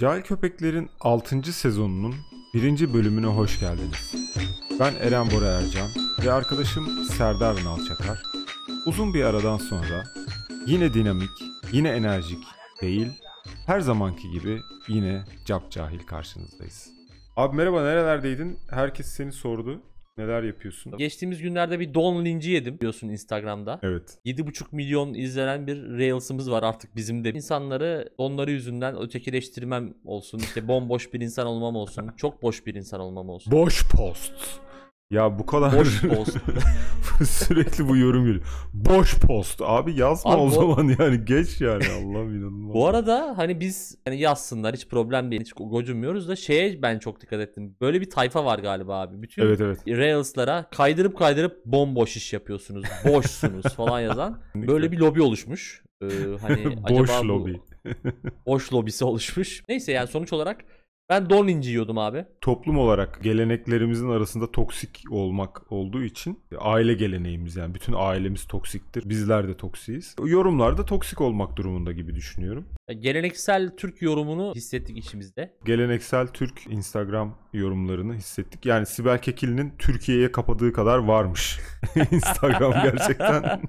Cahil Köpekler'in 6. sezonunun 1. bölümüne hoş geldiniz. Ben Eren Bora Ercan ve arkadaşım Serdar Nalçakar. Uzun bir aradan sonra yine dinamik, yine enerjik değil, her zamanki gibi yine cap cahil karşınızdayız. Abi merhaba nerelerdeydin? Herkes seni sordu. Neler yapıyorsun? Geçtiğimiz günlerde bir Don Lynch'i yedim biliyorsun Instagram'da. Evet. 7,5 milyon izlenen bir Reels'ımız var artık bizim de. İnsanları onları yüzünden ötekileştirmem olsun. işte bomboş bir insan olmam olsun. Çok boş bir insan olmam olsun. Boş post. Ya bu kadar boş post. sürekli bu yorum geliyor. Boş post. Abi yazma Abi o, o zaman yani geç yani Allah inanılmaz. bu arada hani biz hani yazsınlar hiç problem değil. Hiç gocunmuyoruz da şeye ben çok dikkat ettim. Böyle bir tayfa var galiba abi. Bütün evet, evet. Rails'lara kaydırıp kaydırıp bomboş iş yapıyorsunuz. Boşsunuz falan yazan. Böyle bir lobi oluşmuş. Ee, hani boş acaba lobi. Bu, boş lobisi oluşmuş. Neyse yani sonuç olarak ben don inci yiyordum abi. Toplum olarak geleneklerimizin arasında toksik olmak olduğu için e, aile geleneğimiz yani bütün ailemiz toksiktir. Bizler de toksiyiz. Yorumlarda toksik olmak durumunda gibi düşünüyorum. Geleneksel Türk yorumunu hissettik içimizde. Geleneksel Türk Instagram yorumlarını hissettik. Yani Sibel Kekil'in Türkiye'ye kapadığı kadar varmış. Instagram gerçekten.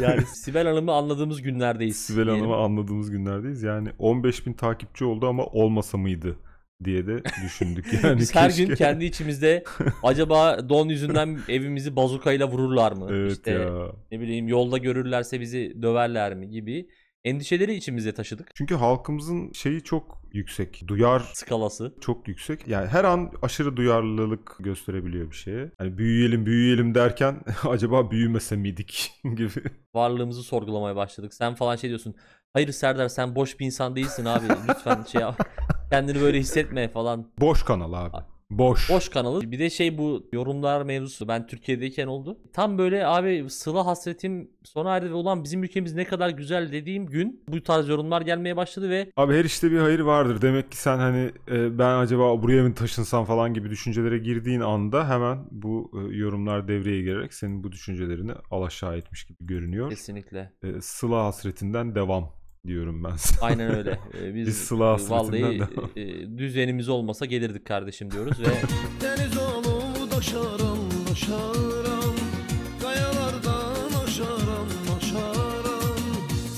yani Sibel Hanım'ı anladığımız günlerdeyiz. Sibel Hanım'ı anladığımız günlerdeyiz. Yani 15 bin takipçi oldu ama olmasa mıydı? diye de düşündük. Yani Biz her gün kendi içimizde acaba don yüzünden evimizi bazukayla vururlar mı? Evet işte ya. ne bileyim yolda görürlerse bizi döverler mi gibi endişeleri içimizde taşıdık. Çünkü halkımızın şeyi çok yüksek. Duyar skalası çok yüksek. Yani her an aşırı duyarlılık gösterebiliyor bir şeye. Hani büyüyelim büyüyelim derken acaba büyümese miydik gibi. Varlığımızı sorgulamaya başladık. Sen falan şey diyorsun. Hayır Serdar sen boş bir insan değilsin abi. Lütfen şey yap. Kendini böyle hissetme falan. Boş kanal abi. Boş. Boş kanalı. Bir de şey bu yorumlar mevzusu. Ben Türkiye'deyken oldu. Tam böyle abi sıla hasretim sona erdi ve ulan bizim ülkemiz ne kadar güzel dediğim gün bu tarz yorumlar gelmeye başladı ve... Abi her işte bir hayır vardır. Demek ki sen hani e, ben acaba buraya mı taşınsam falan gibi düşüncelere girdiğin anda hemen bu e, yorumlar devreye girerek senin bu düşüncelerini alaşağı etmiş gibi görünüyor. Kesinlikle. E, sıla hasretinden devam diyorum ben sana. Aynen öyle. Ee, biz, biz Sıla e, vallahi e, düzenimiz olmasa gelirdik kardeşim diyoruz ve Deniz oğlum doşaran doşaran kayalardan aşaran aşaran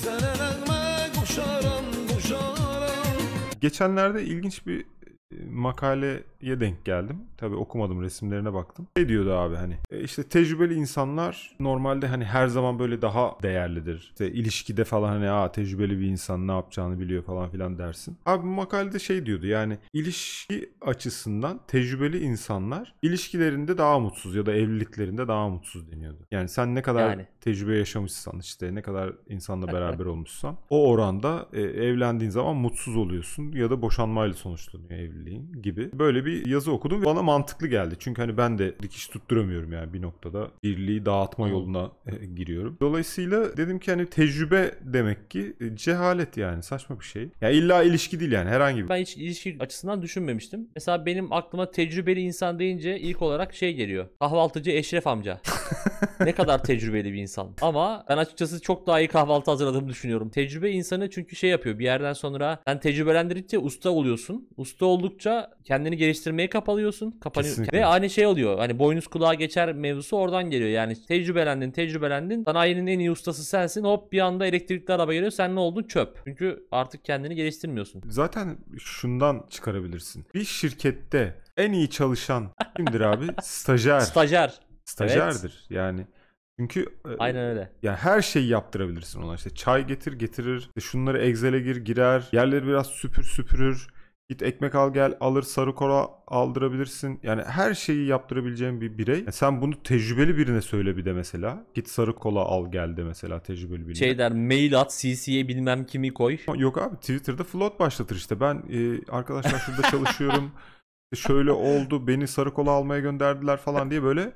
sen eleme koşaran koşaran Geçenlerde ilginç bir ee, makaleye denk geldim. Tabi okumadım resimlerine baktım. Ne diyordu abi hani? E işte tecrübeli insanlar normalde hani her zaman böyle daha değerlidir. İşte ilişkide falan hani aa tecrübeli bir insan ne yapacağını biliyor falan filan dersin. Abi makalede şey diyordu yani ilişki açısından tecrübeli insanlar ilişkilerinde daha mutsuz ya da evliliklerinde daha mutsuz deniyordu. Yani sen ne kadar yani. tecrübe yaşamışsan işte ne kadar insanla beraber olmuşsan o oranda e, evlendiğin zaman mutsuz oluyorsun ya da boşanmayla sonuçlanıyor evlilik. Birliği gibi böyle bir yazı okudum ve bana mantıklı geldi. Çünkü hani ben de dikiş tutturamıyorum yani bir noktada birliği dağıtma yoluna e, giriyorum. Dolayısıyla dedim ki hani tecrübe demek ki e, cehalet yani saçma bir şey. Ya yani illa ilişki değil yani herhangi bir. Ben hiç ilişki açısından düşünmemiştim. Mesela benim aklıma tecrübeli insan deyince ilk olarak şey geliyor. Kahvaltıcı Eşref amca. ne kadar tecrübeli bir insan. Ama ben açıkçası çok daha iyi kahvaltı hazırladığımı düşünüyorum. Tecrübe insanı çünkü şey yapıyor. Bir yerden sonra sen tecrübelendirdikçe usta oluyorsun. Usta olduk okudukça kendini geliştirmeye kapalıyorsun. Kapanıyor. Kesinlikle. Ve aynı şey oluyor. Hani boynuz kulağa geçer mevzusu oradan geliyor. Yani tecrübelendin, tecrübelendin. Sanayinin en iyi ustası sensin. Hop bir anda elektrikli araba geliyor. Sen ne oldun? Çöp. Çünkü artık kendini geliştirmiyorsun. Zaten şundan çıkarabilirsin. Bir şirkette en iyi çalışan kimdir abi? Stajyer. Stajyer. Stajyerdir. Evet. Yani çünkü e, Aynen öyle. Yani her şeyi yaptırabilirsin ona. İşte çay getir getirir. E, şunları Excel'e gir girer. Yerleri biraz süpür süpürür. Git ekmek al gel alır sarı kora aldırabilirsin. Yani her şeyi yaptırabileceğin bir birey. Yani sen bunu tecrübeli birine söyle bir de mesela. Git sarı kola al gel de mesela tecrübeli birine. Şey der mail at CC'ye bilmem kimi koy. Yok abi Twitter'da float başlatır işte. Ben e, arkadaşlar şurada çalışıyorum. Şöyle oldu beni sarı kola almaya gönderdiler falan diye böyle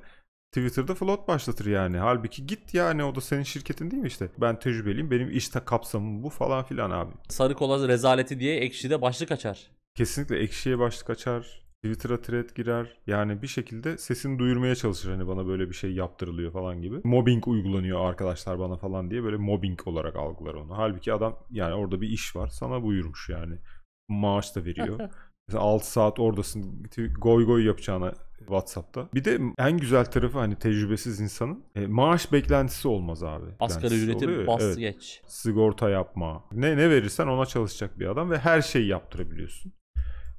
Twitter'da float başlatır yani. Halbuki git yani o da senin şirketin değil mi işte? Ben tecrübeliyim benim işte kapsamım bu falan filan abi. Sarı kola rezaleti diye ekşide başlık açar kesinlikle ekşiye başlık açar. Twitter'a thread girer. Yani bir şekilde sesini duyurmaya çalışır. Hani bana böyle bir şey yaptırılıyor falan gibi. Mobbing uygulanıyor arkadaşlar bana falan diye böyle mobbing olarak algılar onu. Halbuki adam yani orada bir iş var. Sana buyurmuş yani. Maaş da veriyor. Mesela 6 saat oradasın goy goy yapacağına WhatsApp'ta. Bir de en güzel tarafı hani tecrübesiz insanın e, maaş beklentisi olmaz abi. Asgari ücreti bas evet. geç. Sigorta yapma. Ne ne verirsen ona çalışacak bir adam ve her şeyi yaptırabiliyorsun.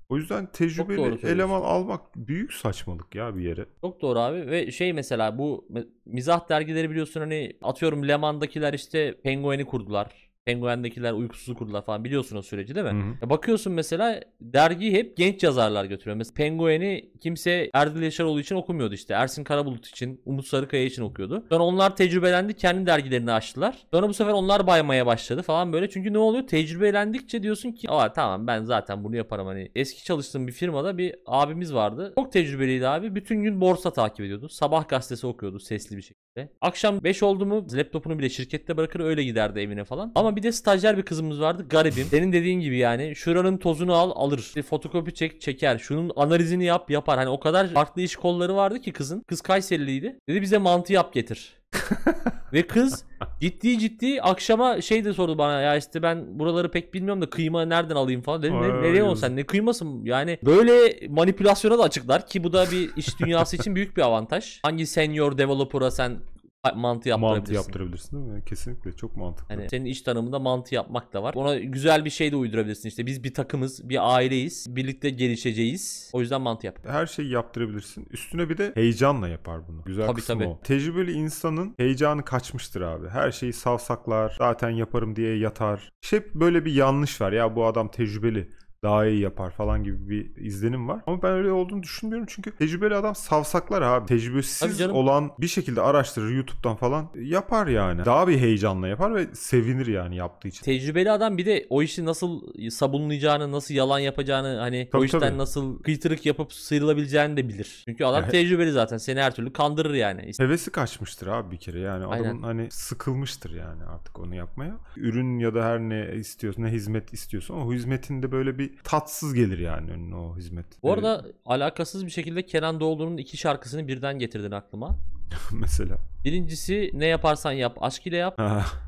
O yüzden tecrübeli eleman almak büyük saçmalık ya bir yere. Çok doğru abi ve şey mesela bu mizah dergileri biliyorsun hani atıyorum Leman'dakiler işte pengueni kurdular. Penguin'dekiler uykusuz kurdular falan biliyorsunuz süreci değil mi? Hı hı. Bakıyorsun mesela dergiyi hep genç yazarlar götürüyor. Mesela Penguin'i kimse Erdil Yaşaroğlu için okumuyordu işte. Ersin Karabulut için, Umut Sarıkaya için okuyordu. Sonra onlar tecrübelendi kendi dergilerini açtılar. Sonra bu sefer onlar baymaya başladı falan böyle. Çünkü ne oluyor? Tecrübelendikçe diyorsun ki aa tamam ben zaten bunu yaparım. Hani eski çalıştığım bir firmada bir abimiz vardı. Çok tecrübeliydi abi. Bütün gün borsa takip ediyordu. Sabah gazetesi okuyordu sesli bir şekilde işte. Akşam 5 oldu mu laptopunu bile şirkette bırakır öyle giderdi evine falan. Ama bir de stajyer bir kızımız vardı garibim. Senin dediğin gibi yani şuranın tozunu al alır. İşte fotokopi çek çeker. Şunun analizini yap yapar. Hani o kadar farklı iş kolları vardı ki kızın. Kız Kayseriliydi. Dedi bize mantı yap getir. Ve kız ciddi ciddi akşama şey de sordu bana ya işte ben buraları pek bilmiyorum da kıyma nereden alayım falan dedim. Ay, ne, nereye on sen ne kıymasın yani böyle manipülasyona da açıklar ki bu da bir iş dünyası için büyük bir avantaj. Hangi senior developer'a sen mantı yaptırabilirsin. Mantı yaptırabilirsin değil mi? Kesinlikle çok mantıklı. Hani senin iş tanımında mantı yapmak da var. Ona güzel bir şey de uydurabilirsin işte. Biz bir takımız, bir aileyiz. Birlikte gelişeceğiz. O yüzden mantı yap. Her şeyi yaptırabilirsin. Üstüne bir de heyecanla yapar bunu. Güzel tabii, kısmı tabii. o. Tecrübeli insanın heyecanı kaçmıştır abi. Her şeyi savsaklar. Zaten yaparım diye yatar. Hep böyle bir yanlış var. Ya bu adam tecrübeli daha iyi yapar falan gibi bir izlenim var. Ama ben öyle olduğunu düşünmüyorum çünkü tecrübeli adam savsaklar abi. Tecrübesiz olan bir şekilde araştırır YouTube'dan falan yapar yani. Daha bir heyecanla yapar ve sevinir yani yaptığı için. Tecrübeli adam bir de o işi nasıl sabunlayacağını, nasıl yalan yapacağını hani tabii, o işten tabii. nasıl kıytırık yapıp sıyrılabileceğini de bilir. Çünkü adam evet. tecrübeli zaten. Seni her türlü kandırır yani. Hevesi kaçmıştır abi bir kere yani. Adamın Aynen. hani sıkılmıştır yani artık onu yapmaya. Ürün ya da her ne istiyorsun, ne hizmet istiyorsun ama o hizmetinde böyle bir tatsız gelir yani önüne o hizmet. Bu arada evet. alakasız bir şekilde Kenan Doğulu'nun iki şarkısını birden getirdin aklıma. Mesela. Birincisi ne yaparsan yap aşk ile yap.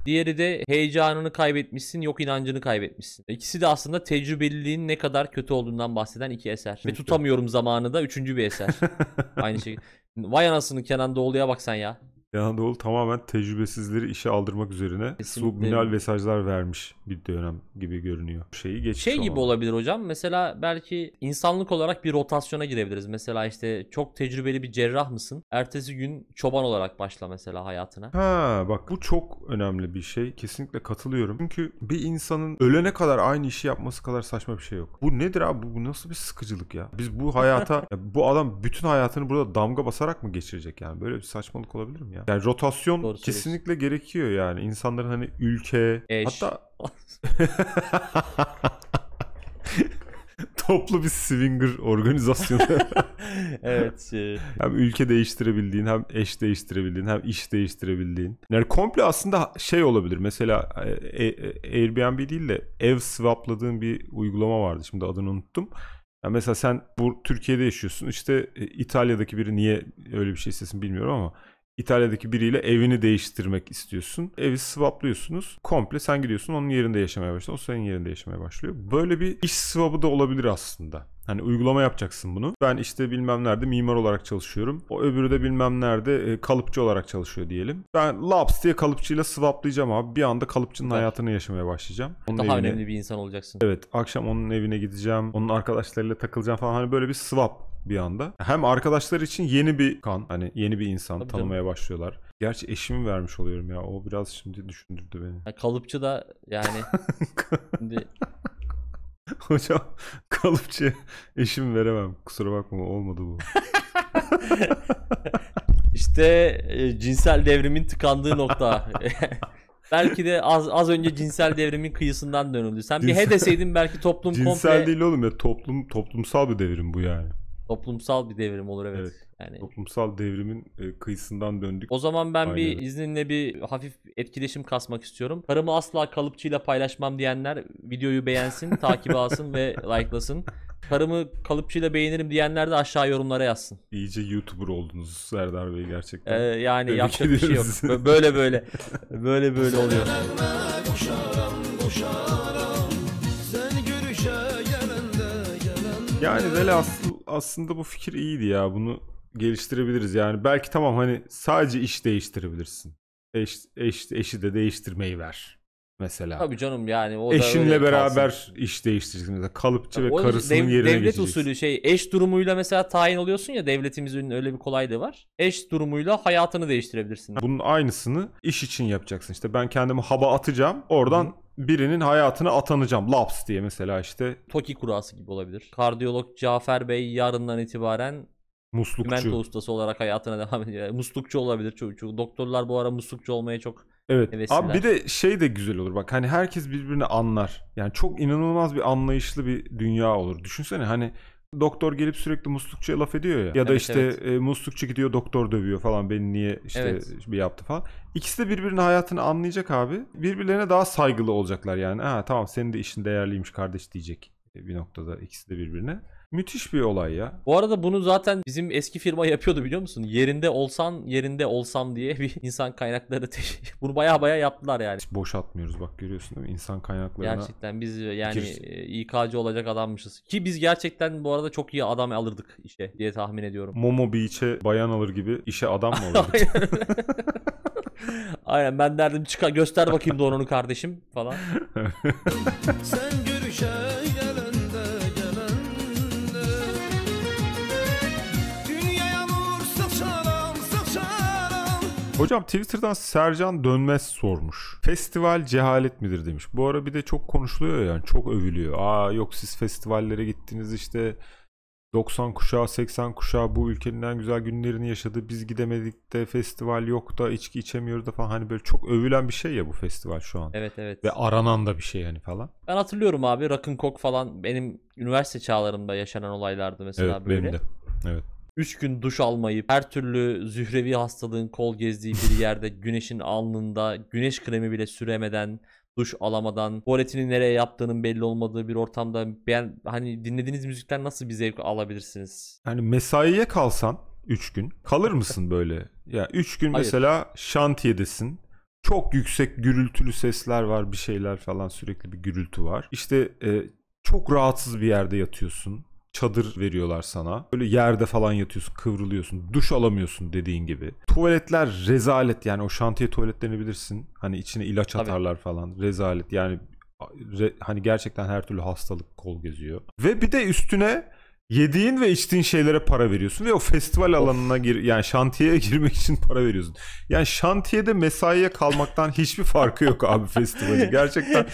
Diğeri de heyecanını kaybetmişsin yok inancını kaybetmişsin. İkisi de aslında tecrübeliliğin ne kadar kötü olduğundan bahseden iki eser. Ve tutamıyorum zamanı da üçüncü bir eser. Aynı şey. Vay anasını Kenan Doğulu'ya bak sen ya. Rehan Doğulu tamamen tecrübesizleri işe aldırmak üzerine Kesinlikle. subliminal mesajlar vermiş bir dönem gibi görünüyor. Şeyi geçmiş Şey gibi ama. olabilir hocam. Mesela belki insanlık olarak bir rotasyona girebiliriz. Mesela işte çok tecrübeli bir cerrah mısın? Ertesi gün çoban olarak başla mesela hayatına. Ha bak bu çok önemli bir şey. Kesinlikle katılıyorum. Çünkü bir insanın ölene kadar aynı işi yapması kadar saçma bir şey yok. Bu nedir abi? Bu nasıl bir sıkıcılık ya? Biz bu hayata bu adam bütün hayatını burada damga basarak mı geçirecek yani? Böyle bir saçmalık olabilir mi? ya. Yani rotasyon Doğru kesinlikle gerekiyor yani. İnsanların hani ülke Eş. hatta toplu bir swinger organizasyonu. evet. Şey. hem ülke değiştirebildiğin hem eş değiştirebildiğin hem iş değiştirebildiğin. Yani komple aslında şey olabilir. Mesela e, e, Airbnb değil de ev swapladığın bir uygulama vardı. Şimdi adını unuttum. Yani mesela sen bu Türkiye'de yaşıyorsun. İşte e, İtalya'daki biri niye öyle bir şey istesin bilmiyorum ama İtalya'daki biriyle evini değiştirmek istiyorsun. Evi swaplıyorsunuz. Komple sen gidiyorsun onun yerinde yaşamaya başlıyor. O senin yerinde yaşamaya başlıyor. Böyle bir iş swap'ı da olabilir aslında. Hani uygulama yapacaksın bunu. Ben işte bilmem nerede mimar olarak çalışıyorum. O öbürü de bilmem nerede e, kalıpçı olarak çalışıyor diyelim. Ben labs diye kalıpçıyla swaplayacağım abi. Bir anda kalıpçının evet. hayatını yaşamaya başlayacağım. Onun Daha evine... önemli bir insan olacaksın. Evet. Akşam onun evine gideceğim. Onun arkadaşlarıyla takılacağım falan. Hani böyle bir swap bir anda. Hem arkadaşlar için yeni bir kan hani yeni bir insan Tabii tanımaya canım. başlıyorlar. Gerçi eşimi vermiş oluyorum ya. O biraz şimdi düşündürdü beni. Ya kalıpçı da yani şimdi Hocam kalıpçı eşim veremem. Kusura bakma olmadı bu. işte e, cinsel devrimin tıkandığı nokta. belki de az az önce cinsel devrimin kıyısından dönüldü. Sen cinsel, bir he deseydin belki toplum cinsel komple... Cinsel değil oğlum ya toplum toplumsal bir devrim bu yani. Toplumsal bir devrim olur evet. evet. Yani toplumsal devrimin e, kıyısından döndük. O zaman ben Aynen. bir izninle bir hafif etkileşim kasmak istiyorum. karımı asla kalıpçıyla paylaşmam diyenler videoyu beğensin, takip alsın ve likelasın. Karımı kalıpçıyla beğenirim diyenler de aşağı yorumlara yazsın. İyice YouTuber oldunuz Serdar Bey gerçekten. Ee, yani Tebrik yapacak ediyoruz. bir şey yok. Böyle böyle. böyle böyle oluyor. Boşaram, boşaram. Yani velhasıl aslında bu fikir iyiydi ya. Bunu geliştirebiliriz. Yani belki tamam hani sadece iş değiştirebilirsin. Eş, eş, eşi de değiştirmeyi ver mesela. Tabii canım yani o Eşinle da beraber kalsın. iş değiştireceksin mesela kalıpçı Tabii ve karısının dev, yerine devlet geçeceksin. usulü şey eş durumuyla mesela tayin oluyorsun ya devletimizin öyle bir kolaylığı var. Eş durumuyla hayatını değiştirebilirsin. Bunun aynısını iş için yapacaksın. İşte ben kendimi haba atacağım. Oradan Hı-hı birinin hayatına atanacağım. Laps diye mesela işte. Toki kurası gibi olabilir. Kardiyolog Cafer Bey yarından itibaren Muslukçu. Mento ustası olarak hayatına devam ediyor. Muslukçu olabilir çoğu. Doktorlar bu ara muslukçu olmaya çok Evet. Hevesiler. Abi bir de şey de güzel olur bak hani herkes birbirini anlar. Yani çok inanılmaz bir anlayışlı bir dünya olur. Düşünsene hani doktor gelip sürekli muslukçuya laf ediyor ya. Ya evet, da işte evet. e, muslukçu gidiyor doktor dövüyor falan beni niye işte evet. bir yaptı falan. İkisi de birbirinin hayatını anlayacak abi. Birbirlerine daha saygılı olacaklar yani. Ha tamam senin de işin değerliymiş kardeş diyecek bir noktada ikisi de birbirine. Müthiş bir olay ya. Bu arada bunu zaten bizim eski firma yapıyordu biliyor musun? Yerinde olsan yerinde olsam diye bir insan kaynakları bunu baya baya yaptılar yani. Hiç boş atmıyoruz bak görüyorsun değil mi? İnsan kaynaklarına. Gerçekten biz e, yani girsin. E, İK'cı olacak adammışız. Ki biz gerçekten bu arada çok iyi adam alırdık işe diye tahmin ediyorum. Momo Beach'e bayan alır gibi işe adam mı alırdık? Aynen ben derdim çıkar göster bakayım donunu kardeşim falan. Sen görüşe gelen Hocam Twitter'dan Sercan Dönmez sormuş. Festival cehalet midir demiş. Bu ara bir de çok konuşuluyor yani çok övülüyor. Aa yok siz festivallere gittiniz işte 90 kuşağı 80 kuşağı bu ülkenin en güzel günlerini yaşadı. Biz gidemedik de festival yok da içki içemiyoruz da falan. Hani böyle çok övülen bir şey ya bu festival şu an. Evet evet. Ve aranan da bir şey yani falan. Ben hatırlıyorum abi Rock'ın Kok falan benim üniversite çağlarımda yaşanan olaylardı mesela evet, böyle. Benim de. Evet. 3 gün duş almayıp her türlü zührevi hastalığın kol gezdiği bir yerde güneşin alnında güneş kremi bile süremeden duş alamadan, tuvaletini nereye yaptığının belli olmadığı bir ortamda ben hani dinlediğiniz müzikten nasıl bir zevk alabilirsiniz? Yani mesaiye kalsan 3 gün kalır mısın böyle? Ya 3 gün Hayır. mesela şantiyedesin. Çok yüksek gürültülü sesler var, bir şeyler falan sürekli bir gürültü var. İşte e, çok rahatsız bir yerde yatıyorsun çadır veriyorlar sana. Böyle yerde falan yatıyorsun, kıvrılıyorsun, duş alamıyorsun dediğin gibi. Tuvaletler rezalet yani o şantiye tuvaletlerini bilirsin. Hani içine ilaç Tabii. atarlar falan. Rezalet yani re, hani gerçekten her türlü hastalık kol geziyor. Ve bir de üstüne yediğin ve içtiğin şeylere para veriyorsun ve o festival of. alanına gir yani şantiyeye girmek için para veriyorsun. Yani şantiyede mesaiye kalmaktan hiçbir farkı yok abi festivali. Gerçekten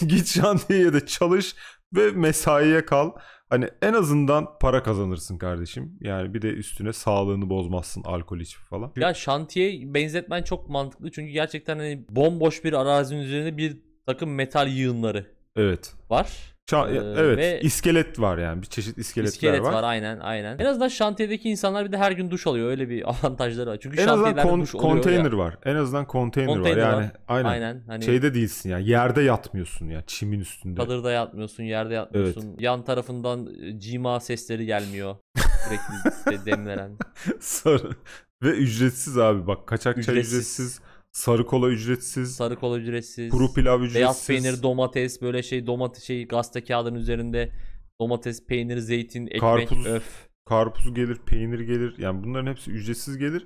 git şantiyeye de çalış ve mesaiye kal. Hani en azından para kazanırsın kardeşim. Yani bir de üstüne sağlığını bozmazsın alkol içip falan. Ya şantiye benzetmen çok mantıklı çünkü gerçekten hani bomboş bir arazinin üzerinde bir takım metal yığınları Evet. var. Şa- ee, evet ve iskelet var yani bir çeşit iskeletler iskelet var. var aynen aynen. En azından şantiyedeki insanlar bir de her gün duş alıyor öyle bir avantajları var. Çünkü en azından kon- duş konteyner var. En azından konteyner, var. Yani var. aynen. aynen hani... Şeyde değilsin ya yerde yatmıyorsun ya çimin üstünde. Kadırda yatmıyorsun yerde yatmıyorsun. Evet. Yan tarafından e, cima sesleri gelmiyor. Sürekli demlenen. Sarı. Ve ücretsiz abi bak kaçak ücretsiz. çay ücretsiz. Sarı kola ücretsiz. Sarı kola ücretsiz. Kuru pilav ücretsiz. Beyaz peynir, domates böyle şey domates şey gazete kağıdının üzerinde domates, peynir, zeytin, ekmek, karpuz, öf. Karpuz gelir, peynir gelir. Yani bunların hepsi ücretsiz gelir.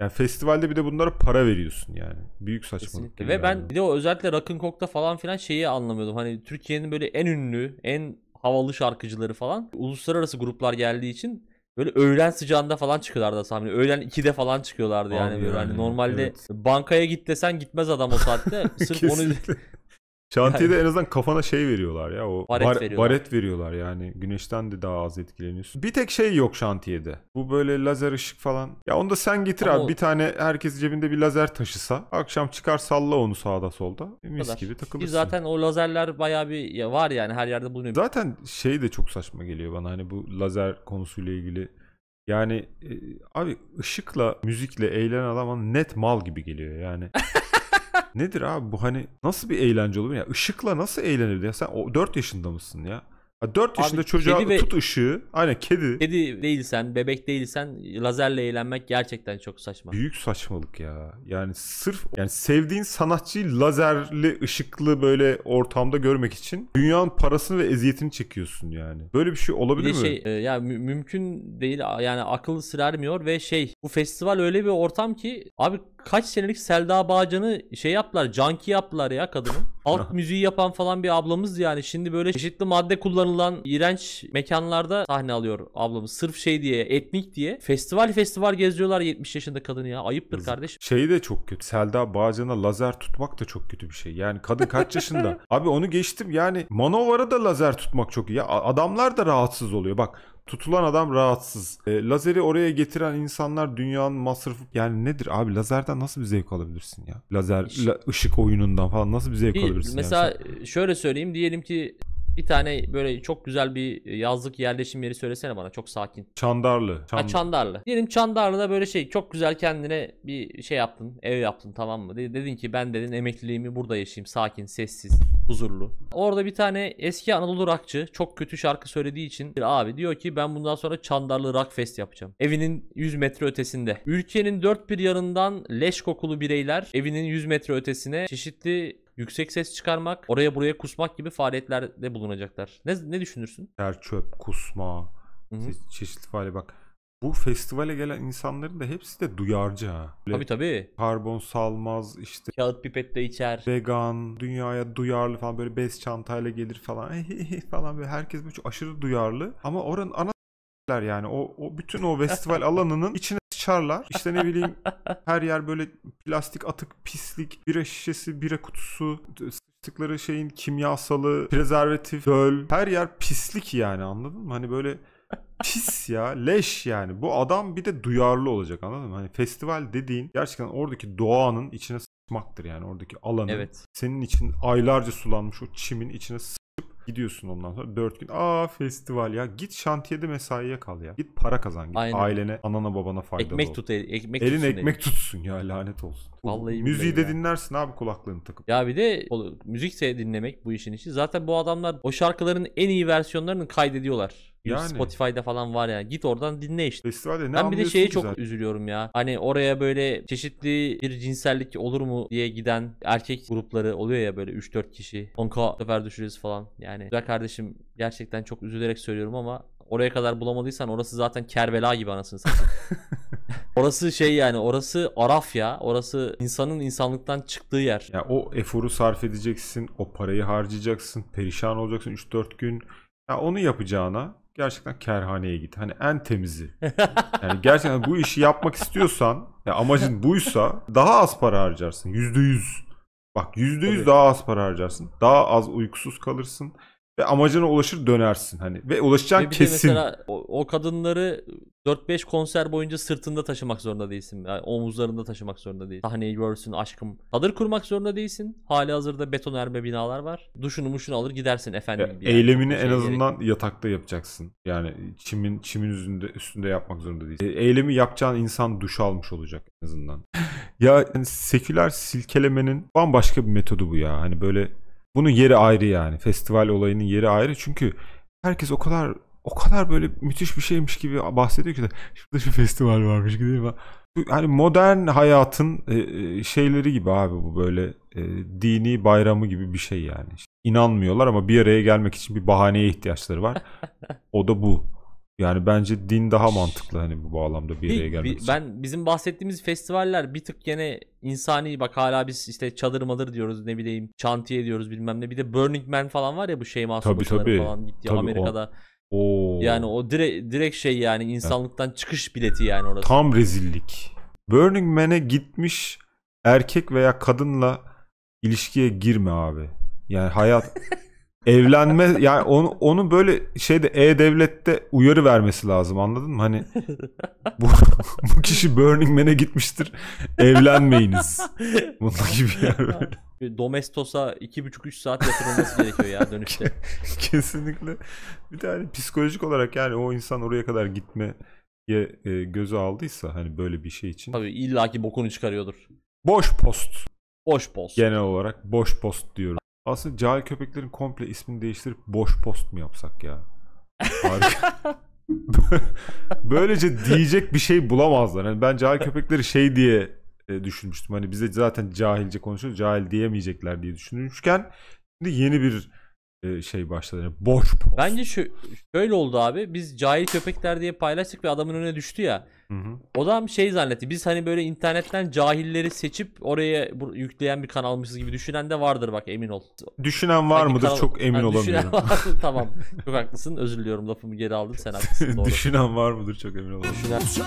Yani festivalde bir de bunlara para veriyorsun yani. Büyük saçmalık. Ve yani. ben bir de o özellikle Rock'n Coke'da falan filan şeyi anlamıyordum. Hani Türkiye'nin böyle en ünlü, en havalı şarkıcıları falan uluslararası gruplar geldiği için Böyle öğlen sıcağında falan çıkıyorlardı aslında. Hani öğlen 2'de falan çıkıyorlardı yani. Abi böyle. Hani yani, hani normalde evet. bankaya git desen gitmez adam o saatte. Sırf onu Şantiyede yani. en azından kafana şey veriyorlar ya o baret, bar, veriyorlar. baret veriyorlar yani güneşten de daha az etkileniyorsun. Bir tek şey yok şantiyede. Bu böyle lazer ışık falan. Ya onu da sen getir Ama abi o... bir tane herkes cebinde bir lazer taşısa akşam çıkar salla onu sağda solda mis gibi takılırsın. Ki zaten o lazerler baya bir ya var yani her yerde bulunuyor. Zaten şey de çok saçma geliyor bana hani bu lazer konusuyla ilgili yani e, abi ışıkla müzikle eğlenen adama net mal gibi geliyor yani. Nedir abi bu hani nasıl bir eğlence olur ya? Işıkla nasıl eğlenirdi ya? Sen o 4 yaşında mısın ya? Ha 4 yaşında Abi, çocuğa ve... tut ışığı. Aynen kedi. Kedi değilsen, bebek değilsen lazerle eğlenmek gerçekten çok saçma. Büyük saçmalık ya. Yani sırf yani sevdiğin sanatçıyı lazerli, ışıklı böyle ortamda görmek için dünyanın parasını ve eziyetini çekiyorsun yani. Böyle bir şey olabilir bir mi? Şey, e, ya mü- mümkün değil yani akıl sır ermiyor ve şey bu festival öyle bir ortam ki abi kaç senelik Selda Bağcan'ı şey yaptılar, canki yaptılar ya kadını. Alt müziği yapan falan bir ablamız yani. Şimdi böyle çeşitli madde kullanılan iğrenç mekanlarda sahne alıyor ablamız. Sırf şey diye, etnik diye. Festival festival geziyorlar 70 yaşında kadını ya. Ayıptır kardeş. Şeyi de çok kötü. Selda Bağcan'a lazer tutmak da çok kötü bir şey. Yani kadın kaç yaşında? Abi onu geçtim yani Manovar'a da lazer tutmak çok iyi. adamlar da rahatsız oluyor. Bak Tutulan adam rahatsız. E, lazeri oraya getiren insanlar dünyanın masrafı yani nedir abi lazerden nasıl bir zevk alabilirsin ya? Lazer la, ışık oyunundan falan nasıl bir zevk alabilirsin? Mesela yani? şöyle söyleyeyim diyelim ki bir tane böyle çok güzel bir yazlık yerleşim yeri söylesene bana çok sakin. Çandarlı. Çand- ha Çandarlı. Diyelim Çandarlı'da böyle şey çok güzel kendine bir şey yaptın ev yaptın tamam mı? Dedin ki ben dedin emekliliğimi burada yaşayayım sakin sessiz huzurlu. Orada bir tane eski Anadolu rakçı çok kötü şarkı söylediği için bir abi diyor ki ben bundan sonra Çandarlı Rock Fest yapacağım. Evinin 100 metre ötesinde. Ülkenin dört bir yanından leş kokulu bireyler evinin 100 metre ötesine çeşitli yüksek ses çıkarmak, oraya buraya kusmak gibi faaliyetlerde bulunacaklar. Ne, ne düşünürsün? Her çöp, kusma, hı çeşitli faaliyet bak. Bu festivale gelen insanların da hepsi de duyarcı ha. Böyle tabii tabii. Karbon salmaz işte. Kağıt pipette içer. Vegan, dünyaya duyarlı falan böyle bez çantayla gelir falan. Eh, eh, eh falan böyle herkes böyle çok aşırı duyarlı. Ama oranın ana yani o, o bütün o festival alanının içine sıçarlar. İşte ne bileyim her yer böyle plastik atık, pislik, bira şişesi, bira kutusu, sıktıkları şeyin kimyasalı, prezervatif, döl. Her yer pislik yani anladın mı? Hani böyle pis ya leş yani. Bu adam bir de duyarlı olacak anladın mı? Hani festival dediğin gerçekten oradaki doğanın içine sıçmaktır yani oradaki alanın. Evet. Senin için aylarca sulanmış o çimin içine Gidiyorsun ondan sonra 4 gün. Aa festival ya. Git şantiyede mesaiye kal ya. Git para kazan git. Aynen. Ailene, anana babana faydalı ekmek ol. Tut, e, ekmek Elin ekmek eli. tutsun ya lanet olsun. Vallahi Müziği de ya. dinlersin abi kulaklarını takıp. Ya bir de müzik dinlemek bu işin işi. Zaten bu adamlar o şarkıların en iyi versiyonlarını kaydediyorlar. Yani. Spotify'da falan var yani. Git oradan dinle işte. Festivalde ne Ben bir de şeye çok zaten? üzülüyorum ya. Hani oraya böyle çeşitli bir cinsellik olur mu diye giden erkek grupları oluyor ya böyle 3-4 kişi. Onka sefer düşürüz falan. Yani güzel kardeşim gerçekten çok üzülerek söylüyorum ama oraya kadar bulamadıysan orası zaten Kerbela gibi anasını satayım. Orası şey yani orası araf ya. Orası insanın insanlıktan çıktığı yer. Ya o eforu sarf edeceksin, o parayı harcayacaksın, perişan olacaksın 3-4 gün. Ya onu yapacağına gerçekten kerhaneye git. Hani en temizi. Yani gerçekten bu işi yapmak istiyorsan ya amacın buysa daha az para harcarsın. Yüzde yüz. Bak yüzde yüz daha az para harcarsın. Daha az uykusuz kalırsın ve amacına ulaşır dönersin hani ve ulaşacağın ve kesin. mesela o, o kadınları 4-5 konser boyunca sırtında taşımak zorunda değilsin. Yani omuzlarında taşımak zorunda değilsin. Sahneyi görsün aşkım. Çadır kurmak zorunda değilsin. Hali hazırda beton erme binalar var. Duşunu muşunu alır gidersin efendim. Ya, yani. Eylemini şey en azından gerek. yatakta yapacaksın. Yani çimin çimin üstünde, üstünde yapmak zorunda değilsin. E, eylemi yapacağın insan duş almış olacak en azından. ya yani seküler silkelemenin bambaşka bir metodu bu ya. Hani böyle bunun yeri ayrı yani. Festival olayının yeri ayrı. Çünkü herkes o kadar o kadar böyle müthiş bir şeymiş gibi bahsediyor ki de şurada şu festival varmış gibi. Yani modern hayatın e, e, şeyleri gibi abi bu böyle e, dini bayramı gibi bir şey yani. İnanmıyorlar ama bir araya gelmek için bir bahaneye ihtiyaçları var. O da bu. Yani bence din daha mantıklı hani bu bağlamda bir yere gelmek için. Ben bizim bahsettiğimiz festivaller bir tık gene insani bak hala biz işte çadır madır diyoruz ne bileyim çantiye diyoruz bilmem ne. Bir de Burning Man falan var ya bu şey Tabii tabii. falan gitti tabii, Amerika'da. O. Oo. Yani o direkt, direkt şey yani insanlıktan evet. çıkış bileti yani orası. Tam rezillik. Burning Man'e gitmiş erkek veya kadınla ilişkiye girme abi. Yani hayat evlenme yani onu, onu böyle şeyde e-devlette uyarı vermesi lazım anladın mı? Hani bu, bu kişi Burning Man'e gitmiştir. Evlenmeyiniz. Bunun gibi yani böyle. Domestos'a 2,5-3 saat yatırılması gerekiyor ya dönüşte. Kesinlikle. Bir tane hani psikolojik olarak yani o insan oraya kadar gitme diye göze aldıysa hani böyle bir şey için. Tabii illaki bokunu çıkarıyordur. Boş post. Boş post. Genel olarak boş post diyorum. Aslında cahil köpeklerin komple ismini değiştirip boş post mu yapsak ya? Böylece diyecek bir şey bulamazlar. Yani ben cahil köpekleri şey diye e, düşünmüştüm. Hani bize zaten cahilce konuşuyor. Cahil diyemeyecekler diye düşünmüşken şimdi yeni bir e, şey başladı. boş post. Bence şu, şöyle oldu abi. Biz cahil köpekler diye paylaştık ve adamın önüne düştü ya. Hı hı. O da şey zannetti. Biz hani böyle internetten cahilleri seçip oraya yükleyen bir kanalmışız gibi düşünen de vardır bak emin ol. Düşünen var Hangi mıdır? Kanal... Çok emin yani olamıyorum. Var... tamam. Çok haklısın. Özür diliyorum. Lafımı geri aldım. Sen haklısın. Doğru. düşünen var mıdır? Çok emin olamıyorum. Düşünen...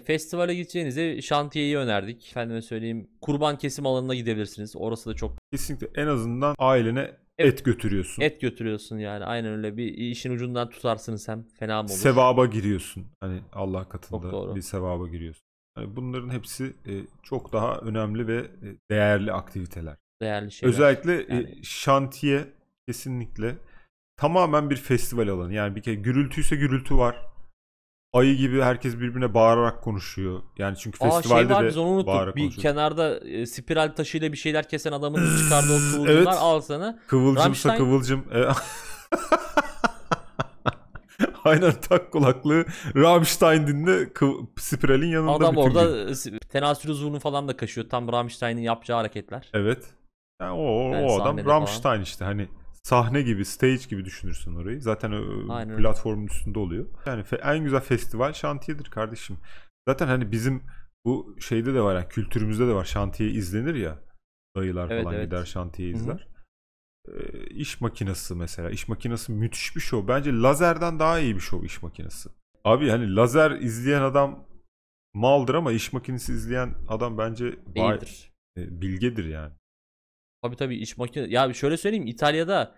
Ee, festivale gideceğinize şantiyeyi önerdik. Efendime söyleyeyim kurban kesim alanına gidebilirsiniz. Orası da çok Kesinlikle en azından ailene et götürüyorsun. et götürüyorsun yani. Aynen öyle bir işin ucundan tutarsınız hem fena mı olur? Sevaba giriyorsun. Hani Allah Çok katında doğru. bir sevaba giriyorsun. Hani bunların hepsi e, çok daha önemli ve e, değerli aktiviteler. Değerli şeyler. Özellikle e, Yani- şantiye kesinlikle tamamen bir festival alanı. Yani bir kere gürültüyse gürültü var ayı gibi herkes birbirine bağırarak konuşuyor. Yani çünkü Aa, şey festivalde şey var, de biz onu unuttuk. bir kenarda e, spiral taşıyla bir şeyler kesen adamın çıkardığı o kıvılcımlar Evet. al sana. Kıvılcımsa Rammstein- kıvılcım. E, Aynen tak kulaklığı Rammstein dinle kıv- spiralin yanında Adam bütün orada e, tenasül uzvunu falan da kaşıyor. Tam Rammstein'in yapacağı hareketler. Evet. Yani o, o, adam sahnede Rammstein işte hani sahne gibi, stage gibi düşünürsün orayı. Zaten Aynen. platformun üstünde oluyor. Yani en güzel festival şantiyedir kardeşim. Zaten hani bizim bu şeyde de var yani kültürümüzde de var. Şantiye izlenir ya. Dayılar evet, falan evet. gider şantiye izler. Ee, iş makinesi mesela. İş makinesi müthiş bir show. Bence lazerden daha iyi bir show iş makinesi. Abi hani lazer izleyen adam maldır ama iş makinesi izleyen adam bence bay, e, bilgedir yani. Tabi tabi iç makine. Ya şöyle söyleyeyim İtalya'da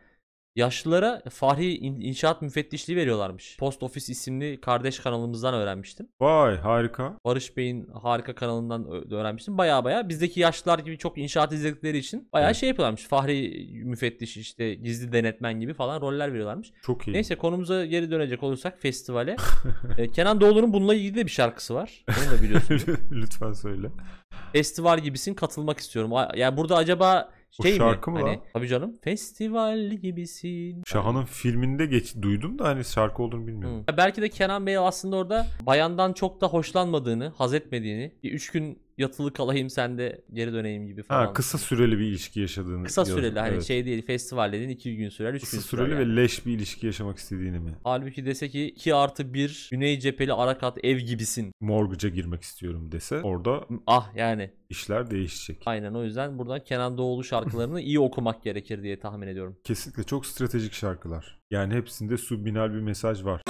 yaşlılara Fahri İn- İnşaat Müfettişliği veriyorlarmış. Post Office isimli kardeş kanalımızdan öğrenmiştim. Vay harika. Barış Bey'in harika kanalından ö- öğrenmiştim. Baya baya bizdeki yaşlılar gibi çok inşaat izledikleri için baya Evet. şey yapıyorlarmış. Fahri müfettiş işte gizli denetmen gibi falan roller veriyorlarmış. Çok iyi. Neyse konumuza geri dönecek olursak festivale. Ee, Kenan Doğulu'nun bununla ilgili de bir şarkısı var. Onu da biliyorsunuz. Lütfen söyle. Festival gibisin katılmak istiyorum. A- Ya burada acaba o şey şarkı mi? mı hani, lan? Tabii canım. Festival gibisin. Şahan'ın yani. filminde geç duydum da hani şarkı olduğunu bilmiyorum. Hı. Belki de Kenan Bey aslında orada bayandan çok da hoşlanmadığını, haz etmediğini, 3 gün yatılı kalayım sen de geri döneyim gibi falan. Ha, kısa süreli bir ilişki yaşadığını. Kasa süreli hani evet. şey değil festival dediğin iki gün sürer 3 gün Kısa sürer. süreli yani. ve leş bir ilişki yaşamak istediğini mi? Halbuki dese ki 2 artı 1 Güney cepheli Arakat ev gibisin. Mortgage'a girmek istiyorum dese orada Ah yani. işler değişecek. Aynen o yüzden buradan Kenan Doğulu şarkılarını iyi okumak gerekir diye tahmin ediyorum. Kesinlikle çok stratejik şarkılar. Yani hepsinde subliminal bir mesaj var.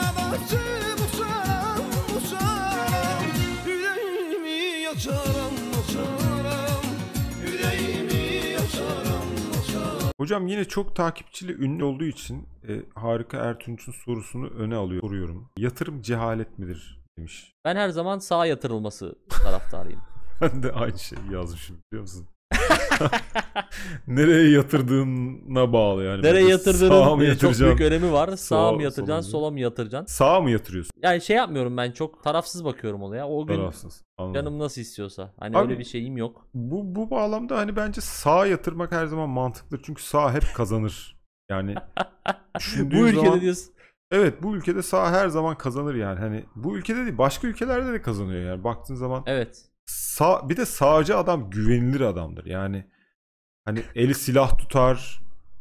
Hocam yine çok takipçili ünlü olduğu için e, Harika Ertunç'un sorusunu öne alıyor. Soruyorum. Yatırım cehalet midir? Demiş. Ben her zaman sağ yatırılması taraftarıyım. ben de aynı şeyi yazmışım biliyor musun? Nereye yatırdığına bağlı yani. Nereye yatırdığının çok büyük önemi var. Sağa, sağa mı yatıracaksın, sola mı yatıracaksın? Sağa mı yatırıyorsun? Yani şey yapmıyorum ben çok tarafsız bakıyorum olaya. O gün tarafsız. Anladım. canım nasıl istiyorsa. Hani Abi, öyle bir şeyim yok. Bu bu bağlamda hani bence sağa yatırmak her zaman mantıklı. Çünkü sağ hep kazanır. Yani bu ülkede zaman... diyorsun. Evet bu ülkede sağ her zaman kazanır yani. Hani bu ülkede değil başka ülkelerde de kazanıyor yani baktığın zaman. Evet sağ bir de sağcı adam güvenilir adamdır. Yani hani eli silah tutar,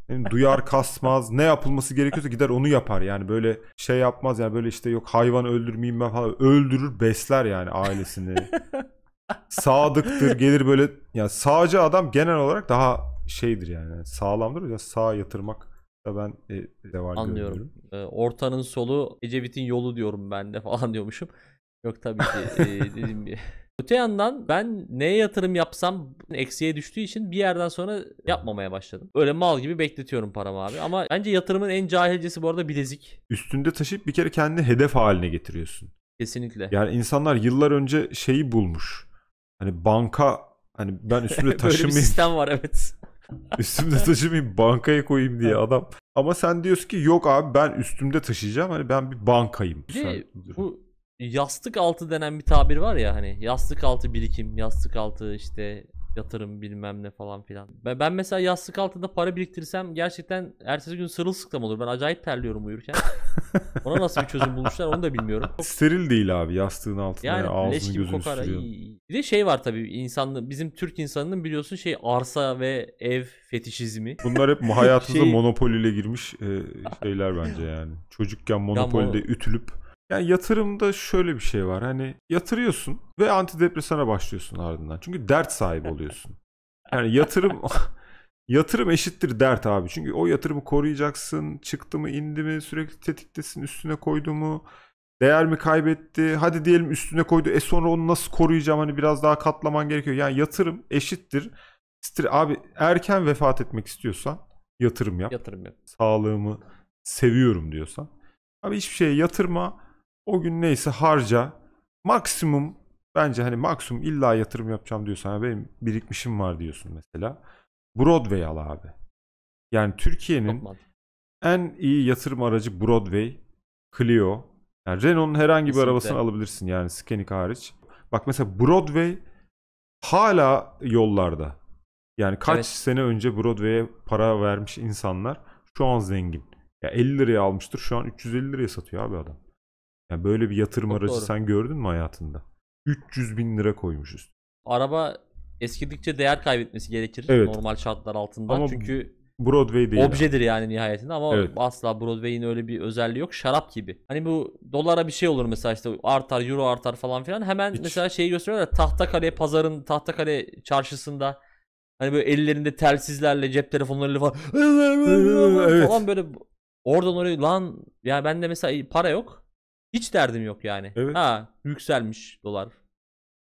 yani duyar kasmaz. Ne yapılması gerekiyorsa gider onu yapar. Yani böyle şey yapmaz yani böyle işte yok hayvan öldürmeyeyim ben falan. Öldürür besler yani ailesini. Sadıktır gelir böyle yani sağcı adam genel olarak daha şeydir yani sağlamdır. Ya sağ yatırmak da ben e, devam Anlıyorum. E, ortanın solu Ecevit'in yolu diyorum ben de falan diyormuşum. Yok tabii ki e, dediğim gibi. Öte yandan ben neye yatırım yapsam eksiye düştüğü için bir yerden sonra yapmamaya başladım. Öyle mal gibi bekletiyorum paramı abi. Ama bence yatırımın en cahilcesi bu arada bilezik. Üstünde taşıyıp bir kere kendini hedef haline getiriyorsun. Kesinlikle. Yani insanlar yıllar önce şeyi bulmuş. Hani banka hani ben üstümde taşımayayım. Böyle bir sistem var evet. üstümde taşımayayım bankaya koyayım diye adam. Ama sen diyorsun ki yok abi ben üstümde taşıyacağım. Hani ben bir bankayım. Bir, bu yastık altı denen bir tabir var ya hani yastık altı birikim, yastık altı işte yatırım bilmem ne falan filan. Ben, ben mesela yastık altında para biriktirsem gerçekten ertesi gün sırılsıklam olur. Ben acayip terliyorum uyurken. Ona nasıl bir çözüm bulmuşlar onu da bilmiyorum. Çok... Steril değil abi yastığın altında yani, yani ağzını gözünü kokar. sürüyor. Bir de şey var tabii insanlı bizim Türk insanının biliyorsun şey arsa ve ev fetişizmi. Bunlar hep hayatımıza şey... monopoliyle girmiş e, şeyler bence yani. Çocukken monopolde ya, ütülüp yani yatırımda şöyle bir şey var. Hani yatırıyorsun ve antidepresana başlıyorsun ardından. Çünkü dert sahibi oluyorsun. Yani yatırım yatırım eşittir dert abi. Çünkü o yatırımı koruyacaksın. Çıktı mı, indi mi, sürekli tetiktesin, üstüne koydu mu, değer mi kaybetti? Hadi diyelim üstüne koydu. E sonra onu nasıl koruyacağım? Hani biraz daha katlaman gerekiyor. Yani yatırım eşittir. Abi erken vefat etmek istiyorsan yatırım yap. Yatırım yap. Sağlığımı seviyorum diyorsan. Abi hiçbir şeye yatırma o gün neyse harca. Maksimum bence hani maksimum illa yatırım yapacağım diyorsan yani benim birikmişim var diyorsun mesela. Broadway al abi. Yani Türkiye'nin en iyi yatırım aracı Broadway, Clio. Yani Renault'un herhangi Kesinlikle. bir arabasını alabilirsin yani Scenic hariç. Bak mesela Broadway hala yollarda. Yani kaç evet. sene önce Broadway'e para vermiş insanlar şu an zengin. Ya 50 liraya almıştır şu an 350 liraya satıyor abi adam. Yani böyle bir yatırım Çok aracı doğru. sen gördün mü hayatında? 300 bin lira koymuşuz. Araba eskidikçe değer kaybetmesi gerekir evet. normal şartlar altında. Ama Çünkü Broadway değil. Objedir yani. nihayetinde ama evet. asla Broadway'in öyle bir özelliği yok. Şarap gibi. Hani bu dolara bir şey olur mesela işte artar, euro artar falan filan. Hemen Hiç. mesela şeyi gösteriyorlar. Tahtakale pazarın Tahtakale çarşısında hani böyle ellerinde telsizlerle, cep telefonlarıyla falan evet. falan böyle oradan oraya lan ya ben de mesela para yok. Hiç derdim yok yani. Evet. Ha yükselmiş dolar.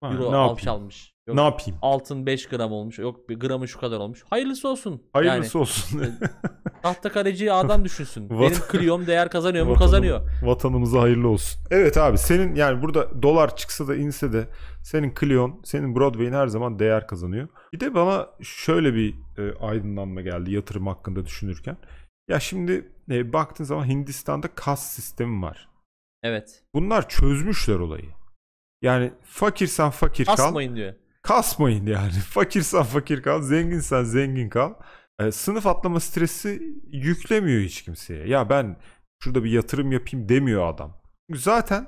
Ha, Euro ne alçalmış. Yok, ne yapayım? Altın 5 gram olmuş. Yok bir gramı şu kadar olmuş. Hayırlısı olsun. Hayırlısı yani, olsun. E, tahta kaleci adam düşünsün. Benim Clio'm değer kazanıyor mu? kazanıyor. Vatanımıza hayırlı olsun. Evet abi senin yani burada dolar çıksa da inse de senin Clio'n, senin Broadway'in her zaman değer kazanıyor. Bir de bana şöyle bir e, aydınlanma geldi yatırım hakkında düşünürken. Ya şimdi e, baktığın zaman Hindistan'da kas sistemi var. Evet. Bunlar çözmüşler olayı. Yani fakirsen fakir kal. Kasmayın diyor. Kasmayın yani. Fakirsen fakir kal, zenginsen zengin kal. E, sınıf atlama stresi yüklemiyor hiç kimseye. Ya ben şurada bir yatırım yapayım demiyor adam. Çünkü zaten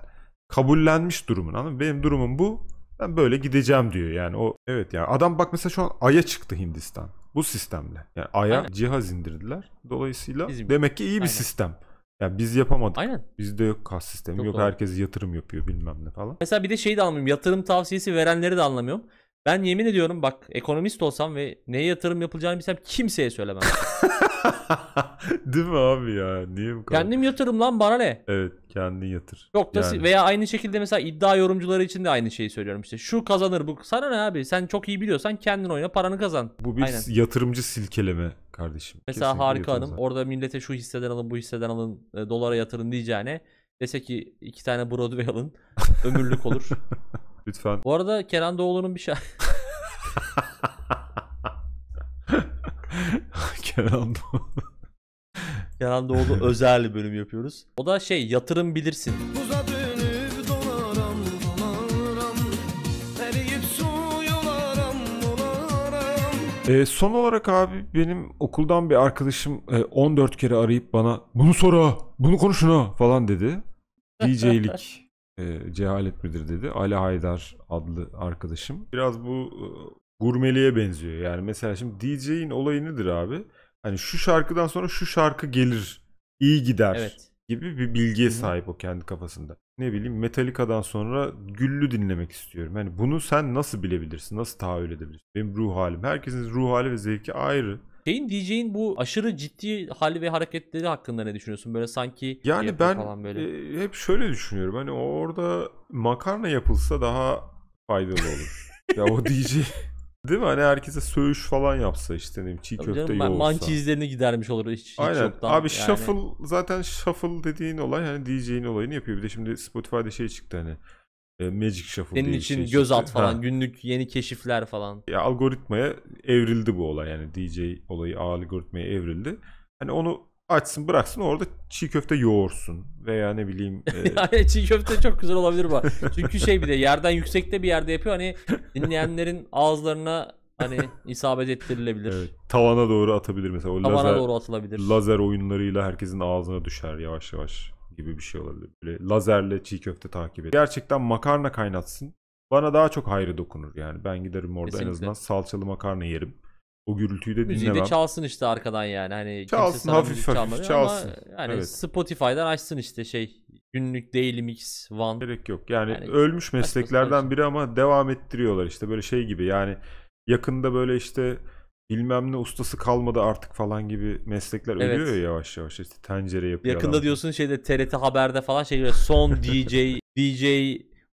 kabullenmiş durumun. Anladın? Benim durumum bu. Ben böyle gideceğim diyor. Yani o evet yani adam bak mesela şu an aya çıktı Hindistan bu sistemle. Yani aya Aynen. cihaz indirdiler. Dolayısıyla Bizim. demek ki iyi bir Aynen. sistem ya biz yapamadık. Aynen. Bizde yok kas sistemi. Çok yok doğru. herkes yatırım yapıyor bilmem ne falan. Mesela bir de şeyi de anlamıyorum. Yatırım tavsiyesi verenleri de anlamıyorum. Ben yemin ediyorum bak ekonomist olsam ve neye yatırım yapılacağını bilsem kimseye söylemem. Değil mi abi ya? Niye bu kadar? Kendim yatırım lan bana ne? Evet kendi yatır. Yok da yani. veya aynı şekilde mesela iddia yorumcuları için de aynı şeyi söylüyorum işte. Şu kazanır bu. Sana ne abi? Sen çok iyi biliyorsan kendin oyna paranı kazan. Bu bir Aynen. yatırımcı silkeleme kardeşim. Mesela Kesinlikle harika hanım orada millete şu hisseden alın bu hisseden alın e, dolara yatırın diyeceğine dese ki iki tane Broadway alın ömürlük olur. Lütfen. Bu arada Kenan Doğulu'nun bir şarkı. Kenan Doğulu. Kenan Doğulu özel bir bölüm yapıyoruz. O da şey yatırım bilirsin. E, son olarak abi benim okuldan bir arkadaşım e, 14 kere arayıp bana bunu sor ha, bunu konuşun ha falan dedi. DJ'lik e, cehalet midir dedi. Ali Haydar adlı arkadaşım. Biraz bu e, gurmeliğe benziyor. Yani mesela şimdi DJ'in olayı nedir abi? hani şu şarkıdan sonra şu şarkı gelir, iyi gider evet. gibi bir bilgiye Hı-hı. sahip o kendi kafasında. Ne bileyim Metallica'dan sonra Güllü dinlemek istiyorum. Hani bunu sen nasıl bilebilirsin? Nasıl tahayyül edebilirsin? Benim ruh halim. Herkesin ruh hali ve zevki ayrı. Şeyin DJ'in bu aşırı ciddi hali ve hareketleri hakkında ne düşünüyorsun? Böyle sanki yani şey ben falan böyle. E, hep şöyle düşünüyorum. Hani orada makarna yapılsa daha faydalı olur. ya o DJ Değil mi? Hani herkese söğüş falan yapsa işte ne bileyim çiğ Tabii köfte canım, yoğursa. Manki izlerini gidermiş olur hiç, hiç Aynen. çoktan. Abi yani. shuffle zaten shuffle dediğin olay hani DJ'in olayını yapıyor. Bir de şimdi Spotify'da şey çıktı hani e, Magic Shuffle Senin diye için şey göz çıktı. at falan ha. günlük yeni keşifler falan. Ya algoritmaya evrildi bu olay yani DJ olayı algoritmaya evrildi. Hani onu açsın bıraksın orada çiğ köfte yoğursun veya ne bileyim. E... çiğ köfte çok güzel olabilir bu. Çünkü şey bir de yerden yüksekte bir yerde yapıyor hani dinleyenlerin ağızlarına hani isabet ettirilebilir. Evet, tavana doğru atabilir mesela. O tavana lazer, doğru atılabilir. Lazer oyunlarıyla herkesin ağzına düşer yavaş yavaş gibi bir şey olabilir. Böyle lazerle çiğ köfte takip et. Gerçekten makarna kaynatsın. Bana daha çok hayrı dokunur yani. Ben giderim orada Kesinlikle. en azından salçalı makarna yerim. O gürültüyü de Müziği de çalsın işte arkadan yani. Hani Çalsın hafif hafif çalsın. yani evet. Spotify'dan açsın işte şey günlük daily mix one. Gerek yok. Yani, yani ölmüş mesleklerden biri ama devam ettiriyorlar işte böyle şey gibi yani yakında böyle işte bilmem ne ustası kalmadı artık falan gibi meslekler evet. ölüyor ya yavaş yavaş işte tencere yapıyor. Yakında adam. diyorsun şeyde TRT haberde falan şey böyle son DJ DJ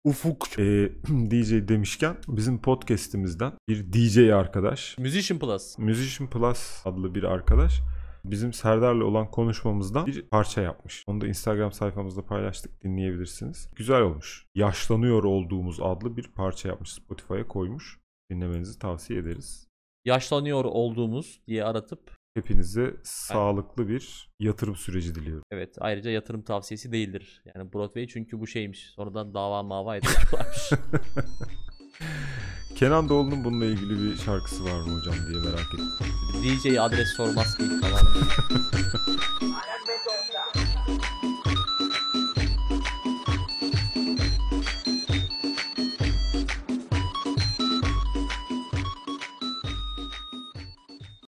Ufuk e, ee, DJ demişken bizim podcast'imizden bir DJ arkadaş. Musician Plus. Musician Plus adlı bir arkadaş bizim Serdar'la olan konuşmamızdan bir parça yapmış. Onu da Instagram sayfamızda paylaştık dinleyebilirsiniz. Güzel olmuş. Yaşlanıyor olduğumuz adlı bir parça yapmış Spotify'a koymuş. Dinlemenizi tavsiye ederiz. Yaşlanıyor olduğumuz diye aratıp Hepinize sağlıklı bir yatırım süreci diliyorum. Evet ayrıca yatırım tavsiyesi değildir. Yani Broadway çünkü bu şeymiş. Sonradan dava mava ediyorlarmış. Kenan Doğulu'nun bununla ilgili bir şarkısı var mı hocam diye merak ettim. DJ adres sormaz ki falan.